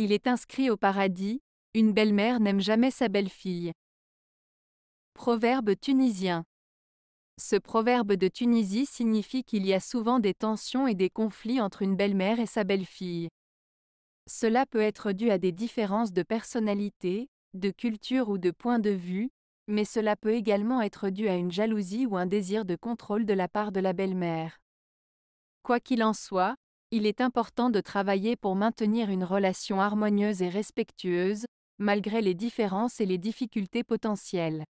Il est inscrit au paradis, une belle-mère n'aime jamais sa belle-fille. Proverbe tunisien. Ce proverbe de Tunisie signifie qu'il y a souvent des tensions et des conflits entre une belle-mère et sa belle-fille. Cela peut être dû à des différences de personnalité, de culture ou de point de vue, mais cela peut également être dû à une jalousie ou un désir de contrôle de la part de la belle-mère. Quoi qu'il en soit, il est important de travailler pour maintenir une relation harmonieuse et respectueuse, malgré les différences et les difficultés potentielles.